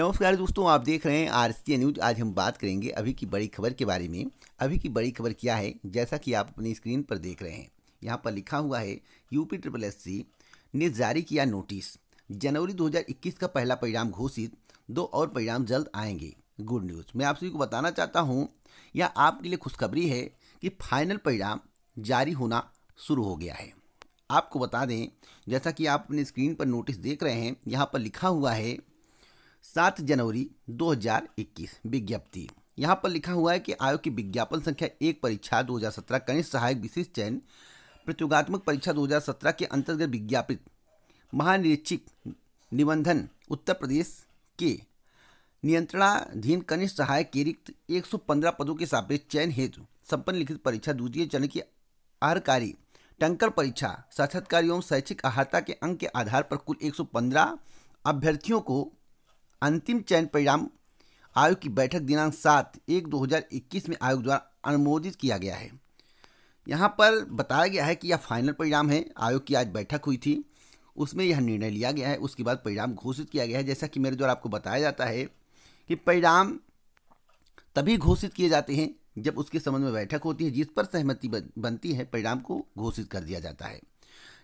नमस्कार दोस्तों आप देख रहे हैं आर न्यूज आज हम बात करेंगे अभी की बड़ी खबर के बारे में अभी की बड़ी खबर क्या है जैसा कि आप अपनी स्क्रीन पर देख रहे हैं यहाँ पर लिखा हुआ है यूपी ट्रिपल एस ने जारी किया नोटिस जनवरी 2021 का पहला परिणाम घोषित दो और परिणाम जल्द आएंगे गुड न्यूज़ मैं आप सभी को बताना चाहता हूँ यह आपके लिए खुशखबरी है कि फाइनल परिणाम जारी होना शुरू हो गया है आपको बता दें जैसा कि आप अपनी स्क्रीन पर नोटिस देख रहे हैं यहाँ पर लिखा हुआ है सात जनवरी 2021 विज्ञप्ति यहाँ पर लिखा हुआ है कि आयोग की विज्ञापन संख्या एक परीक्षा 2017 कनिष्ठ सहायक विशिष्ट चयन प्रतियोगात्मक परीक्षा 2017 के अंतर्गत विज्ञापित महानिरीक्षक निबंधन उत्तर प्रदेश के नियंत्रणाधीन कनिष्ठ सहायक के रिक्त 115 पदों के सापेक्ष चयन हेतु संपन्न लिखित परीक्षा द्वितीय चरण की आहकारी टंकर परीक्षा साक्षात्कार एवं शैक्षिक अहता के अंक के आधार पर कुल 115 अभ्यर्थियों को अंतिम चयन परिणाम आयोग की बैठक दिनांक सात एक दो हज़ार इक्कीस में आयोग द्वारा अनुमोदित किया गया है यहाँ पर बताया गया है कि यह फाइनल परिणाम है आयोग की आज बैठक हुई थी उसमें यह निर्णय लिया गया है उसके बाद परिणाम घोषित किया गया है जैसा कि मेरे द्वारा आपको बताया जाता है कि परिणाम तभी घोषित किए जाते हैं जब उसके संबंध में बैठक होती है जिस पर सहमति बनती है परिणाम को घोषित कर दिया जाता है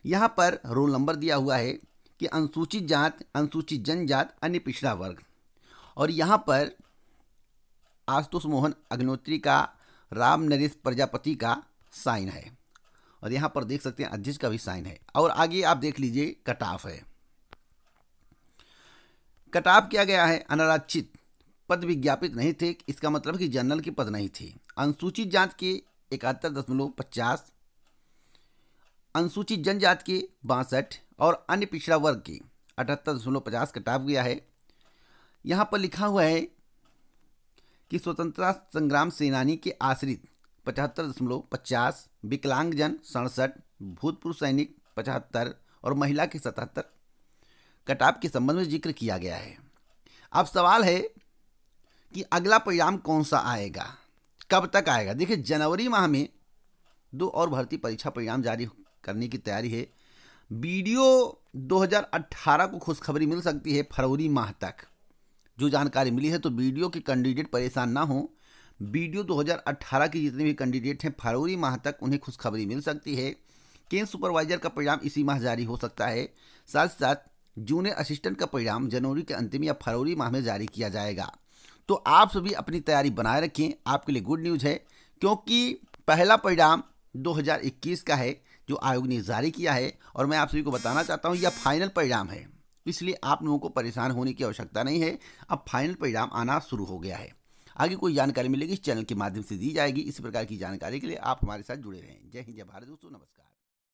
यहाँ पर रोल नंबर दिया हुआ है कि अनुसूचित जात अनुसूचित जनजात अन्य पिछड़ा वर्ग और यहाँ पर आशुतोष मोहन अग्नोत्री का राम नरेश प्रजापति का साइन है और यहाँ पर देख सकते हैं अध्यक्ष का भी साइन है और आगे आप देख लीजिए कटाफ है कटाफ किया गया है अनारक्षित पद विज्ञापित नहीं थे इसका मतलब कि जनरल के पद नहीं थे अनुसूचित जात के इकहत्तर दशमलव पचास अनुसूचित जनजात के बासठ और अन्य पिछड़ा वर्ग की अठहत्तर दशमलव पचास का टाप गया है यहाँ पर लिखा हुआ है कि स्वतंत्रता संग्राम सेनानी के आश्रित पचहत्तर दशमलव पचास विकलांगजन सड़सठ भूतपूर्व सैनिक पचहत्तर और महिला के सतहत्तर कटाप के संबंध में जिक्र किया गया है अब सवाल है कि अगला परिणाम कौन सा आएगा कब तक आएगा देखिए जनवरी माह में दो और भर्ती परीक्षा परिणाम जारी करने की तैयारी है वीडियो 2018 को खुशखबरी मिल सकती है फरवरी माह तक जो जानकारी मिली है तो वीडियो के कैंडिडेट परेशान ना हो वीडियो 2018 के जितने भी कैंडिडेट हैं फरवरी माह तक उन्हें खुशखबरी मिल सकती है केंद्र सुपरवाइजर का परिणाम इसी माह जारी हो सकता है साथ साथ जूनियर असिस्टेंट का परिणाम जनवरी के अंतिम या फरवरी माह में जारी किया जाएगा तो आप सभी अपनी तैयारी बनाए रखें आपके लिए गुड न्यूज़ है क्योंकि पहला परिणाम 2021 का है जो आयोग ने जारी किया है और मैं आप सभी को बताना चाहता हूँ यह फाइनल परिणाम है इसलिए आप लोगों को परेशान होने की आवश्यकता नहीं है अब फाइनल परिणाम आना शुरू हो गया है आगे कोई जानकारी मिलेगी इस चैनल के माध्यम से दी जाएगी इसी प्रकार की जानकारी के लिए आप हमारे साथ जुड़े रहें जय हिंद जय भारत दोस्तों नमस्कार